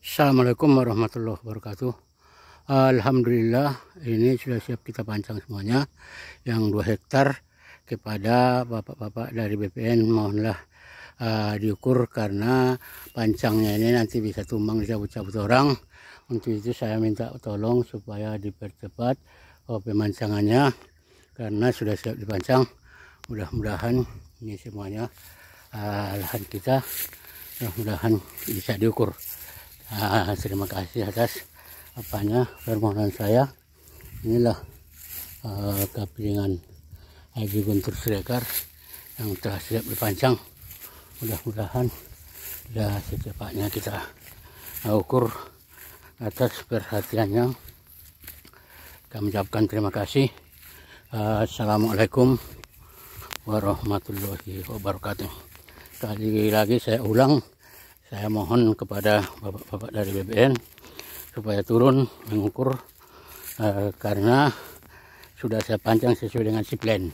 Assalamualaikum warahmatullahi wabarakatuh Alhamdulillah ini sudah siap kita pancang semuanya yang 2 hektar kepada bapak-bapak dari BPN mohonlah uh, diukur karena pancangnya ini nanti bisa tumbang dicabut-cabut orang untuk itu saya minta tolong supaya dipercepat pemancangannya karena sudah siap dipancang mudah-mudahan ini semuanya uh, lahan kita mudah-mudahan bisa diukur Ah, terima kasih atas apanya permohonan saya. Inilah uh, Haji Guntur Siregar yang telah siap dipancang. Mudah-mudahan sudah secepatnya kita eh, ukur atas perhatiannya. Kami ucapkan terima kasih. Uh, Assalamualaikum warahmatullahi wabarakatuh. Kali lagi saya ulang saya mohon kepada bapak-bapak dari BBN supaya turun mengukur eh, karena sudah saya pancang sesuai dengan si plan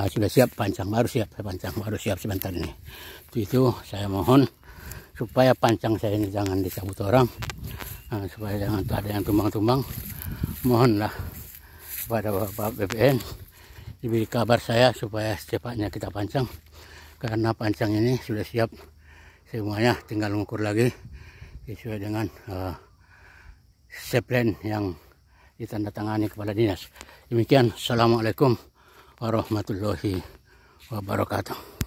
ah, sudah siap pancang baru siap saya pancang baru siap sebentar ini itu, itu saya mohon supaya pancang saya ini jangan dicabut orang ah, supaya jangan ada yang tumbang-tumbang mohonlah kepada bapak bapak BBN diberi kabar saya supaya secepatnya kita pancang karena pancang ini sudah siap semuanya tinggal mengukur lagi sesuai dengan uh, eh, seplen yang ditandatangani kepala dinas demikian assalamualaikum warahmatullahi wabarakatuh